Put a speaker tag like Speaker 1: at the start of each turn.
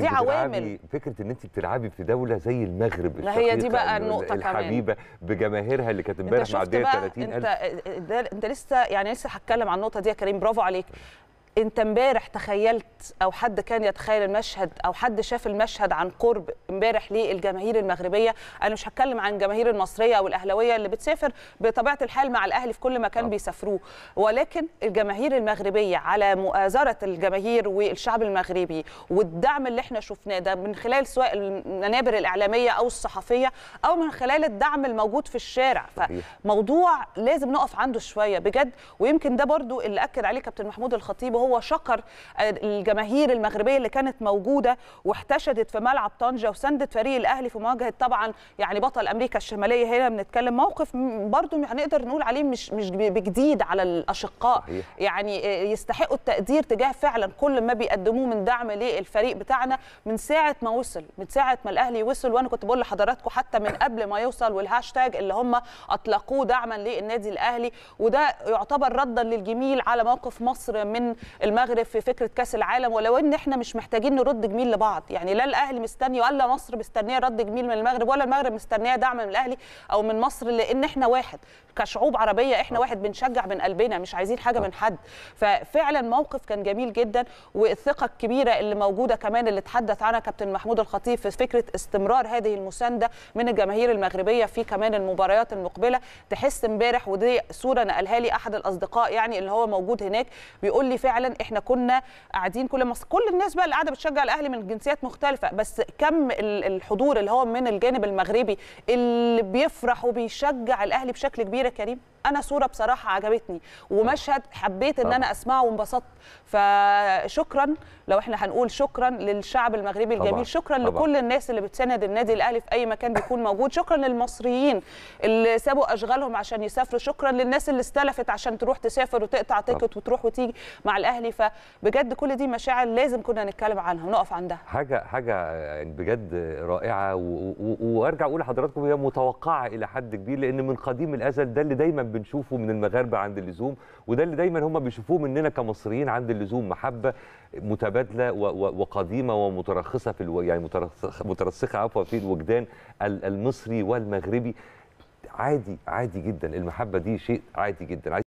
Speaker 1: دي عوامل
Speaker 2: فكره ان انت بتلعبي في دوله زي المغرب ما هي دي بقى النقطه الحبيبه كمان. بجماهيرها اللي كانت امبارح معديه 30 انت
Speaker 1: انت لسه يعني لسه هتكلم عن النقطه دي يا كريم برافو عليك انت امبارح تخيلت او حد كان يتخيل المشهد او حد شاف المشهد عن قرب امبارح للجماهير المغربيه انا مش هتكلم عن الجماهير المصريه او الاهلاويه اللي بتسافر بطبيعه الحال مع الاهلي في كل مكان آه. بيسافروه ولكن الجماهير المغربيه على مؤازره الجماهير والشعب المغربي والدعم اللي احنا شفناه ده من خلال سواء المنابر الاعلاميه او الصحفيه او من خلال الدعم الموجود في الشارع فموضوع لازم نقف عنده شويه بجد ويمكن ده برضو اللي اكد عليه كابتن محمود الخطيب وهو شكر الجماهير الجماهير المغربيه اللي كانت موجوده واحتشدت في ملعب طنجه وساندت فريق الاهلي في مواجهه طبعا يعني بطل امريكا الشماليه هنا بنتكلم موقف برضو هنقدر يعني نقول عليه مش مش بجديد على الاشقاء يعني آه، يستحقوا التقدير تجاه فعلا كل ما بيقدموه من دعم للفريق بتاعنا من ساعه ما وصل من ساعه ما الاهلي وصل وانا كنت بقول لحضراتكم حتى من قبل ما يوصل والهاشتاج اللي هم اطلقوه دعما للنادي الاهلي وده يعتبر ردا للجميل على موقف مصر من المغرب في فكره كاس العالم العالم ولو ان احنا مش محتاجين نرد جميل لبعض يعني لا الاهلي مستني ولا مصر مستنيه رد جميل من المغرب ولا المغرب مستنيه دعم من الاهلي او من مصر لان احنا واحد كشعوب عربيه احنا آه. واحد بنشجع من قلبنا مش عايزين حاجه آه. من حد ففعلا موقف كان جميل جدا والثقه الكبيره اللي موجوده كمان اللي تحدث عنها كابتن محمود الخطيب في فكره استمرار هذه المسانده من الجماهير المغربيه في كمان المباريات المقبله تحس امبارح ودي صوره نقلها لي احد الاصدقاء يعني اللي هو موجود هناك بيقول لي فعلا احنا كنا قاعدين من كل مصر كل الناس بقى اللي قاعده بتشجع الاهلي من جنسيات مختلفه بس كم الحضور اللي هو من الجانب المغربي اللي بيفرح وبيشجع الاهلي بشكل كبير يا كريم انا صوره بصراحه عجبتني ومشهد حبيت ان انا اسمعه وانبسطت فشكرا لو احنا هنقول شكرا للشعب المغربي الجميل طبعا. شكرا لكل الناس اللي بتساند النادي الاهلي في اي مكان بيكون موجود شكرا للمصريين اللي سابوا اشغالهم عشان يسافروا شكرا للناس اللي استلفت عشان تروح تسافر وتقطع تيكت وتروح وتيجي مع الاهلي فبجد كل دي مشاعر لازم كنا نتكلم عنها ونقف عندها
Speaker 2: حاجه حاجه بجد رائعه وارجع اقول لحضراتكم هي متوقعه الى حد كبير لان من قديم الازل ده اللي دايما بنشوفه من المغاربه عند اللزوم وده اللي دايما هم بيشوفوه مننا كمصريين عند اللزوم محبه متبادله وقديمه ومترخصه في الو... يعني مترسخه عفوا في الوجدان المصري والمغربي عادي عادي جدا المحبه دي شيء عادي جدا